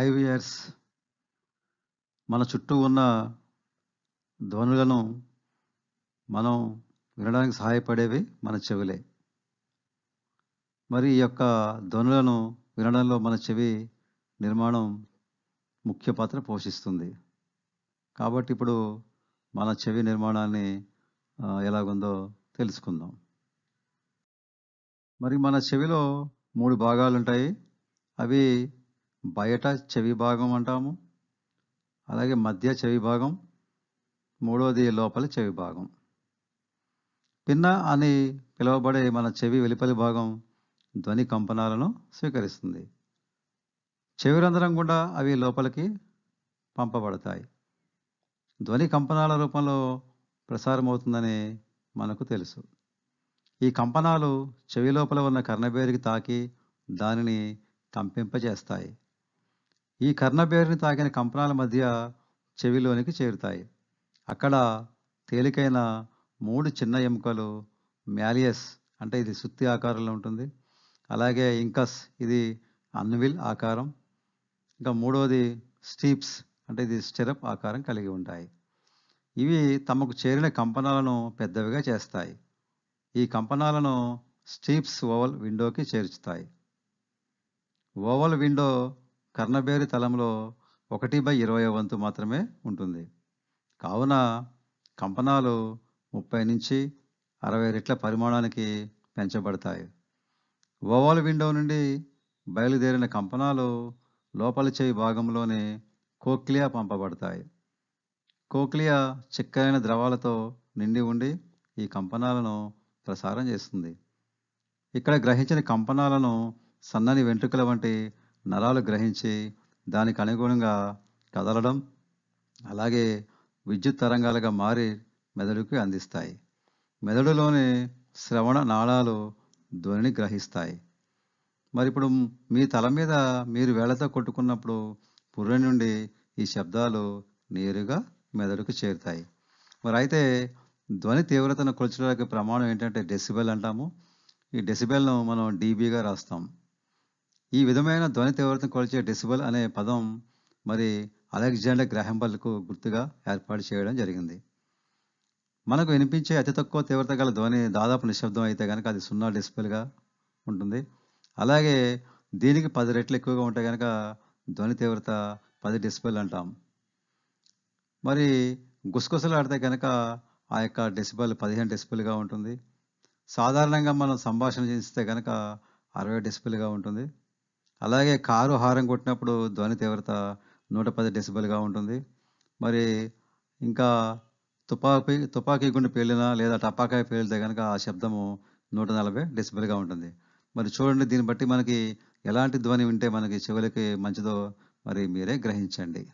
ఐవిఆర్స్ మన చుట్టూ ఉన్న ధ్వనులను మనం వినడానికి సహాయపడేవి మన చెవులే మరి ఈ యొక్క ధ్వనులను వినడంలో మన చెవి నిర్మాణం ముఖ్య పాత్ర పోషిస్తుంది కాబట్టి ఇప్పుడు మన చెవి నిర్మాణాన్ని ఎలాగుందో తెలుసుకుందాం మరి మన చెవిలో మూడు భాగాలు ఉంటాయి అవి బయట చెవి భాగం అంటాము అలాగే మధ్య చెవి భాగం మూడవది లోపల చెవి భాగం పిన్న అని పిలువబడే మన చెవి వెలుపలి భాగం ధ్వని కంపనాలను స్వీకరిస్తుంది చెవి రంధ్రం గుండా అవి లోపలికి పంపబడతాయి ధ్వని కంపనాల రూపంలో ప్రసారమవుతుందని మనకు తెలుసు ఈ కంపనాలు చెవి లోపల ఉన్న కర్ణబేరికి తాకి దానిని కంపింపజేస్తాయి ఈ కర్ణబేరుని తాకిన కంపనాల మధ్య చెవిలోనికి చేరుతాయి అక్కడ తేలికైన మూడు చిన్న ఎముకలు మ్యాలియస్ అంటే ఇది సుత్తి ఆకారంలో ఉంటుంది అలాగే ఇంకస్ ఇది అన్విల్ ఆకారం ఇంకా మూడవది స్టీప్స్ అంటే ఇది స్టిరప్ ఆకారం కలిగి ఉంటాయి ఇవి తమకు చేరిన కంపనాలను పెద్దవిగా చేస్తాయి ఈ కంపనాలను స్టీప్స్ ఓవల్ విండోకి చేర్చుతాయి ఓవల్ విండో కర్ణబేరి తలంలో ఒకటి బై ఇరవై వంతు మాత్రమే ఉంటుంది కావున కంపనాలు ముప్పై నుంచి అరవై రెట్ల పరిమాణానికి పెంచబడతాయి ఓవాల్ విండో నుండి బయలుదేరిన కంపనాలు లోపల చేయి భాగంలోనే కోక్లియా పంపబడతాయి కోక్లియా చిక్కైన ద్రవాలతో నిండి ఉండి ఈ కంపనాలను ప్రసారం చేస్తుంది ఇక్కడ గ్రహించిన కంపనాలను సన్నని వెంట్రుకల వంటి నరాలు గ్రహించి దానికి అనుగుణంగా కదలడం అలాగే విద్యుత్ తరంగాలుగా మారి మెదడుకి అందిస్తాయి మెదడులోని శ్రవణ నాళాలు ధ్వనిని గ్రహిస్తాయి మరి ఇప్పుడు మీ తల మీద మీరు వేళతో కొట్టుకున్నప్పుడు పుర్రె నుండి ఈ శబ్దాలు నేరుగా మెదడుకు చేరుతాయి మరి అయితే ధ్వని తీవ్రతను కొలచడానికి ప్రమాణం ఏంటంటే డెసిబెల్ అంటాము ఈ డెసిబెల్ను మనం డీబీగా రాస్తాం ఈ విధమైన ధ్వని తీవ్రతను కొలిచే డెసిబల్ అనే పదం మరి అలెగ్జాండర్ గ్రాహంబల్కు గుర్తుగా ఏర్పాటు చేయడం జరిగింది మనకు వినిపించే అతి తక్కువ తీవ్రత గల ధ్వని దాదాపు నిశ్శబ్దం అయితే కనుక అది సున్నా డెసిబల్గా ఉంటుంది అలాగే దీనికి పది రెట్లు ఎక్కువగా ఉంటే కనుక ధ్వని తీవ్రత పది డెసిబల్ అంటాం మరి గుసగుసలు ఆడితే కనుక ఆ యొక్క డెసిబల్ పదిహేను డెసిబల్గా ఉంటుంది సాధారణంగా మనం సంభాషణ చేస్తే కనుక అరవై డెసిబల్గా ఉంటుంది అలాగే కారు హారం కొట్టినప్పుడు ధ్వని తీవ్రత నూట పది డెసిబల్గా ఉంటుంది మరి ఇంకా తుపాకీ తుపాకీ గుండె పేలినా లేదా టపాకాయ పేలితే కనుక ఆ శబ్దము నూట నలభై డెసిబల్గా ఉంటుంది మరి చూడండి దీన్ని బట్టి మనకి ఎలాంటి ధ్వని ఉంటే మనకి చెవులకి మంచిదో మరి మీరే గ్రహించండి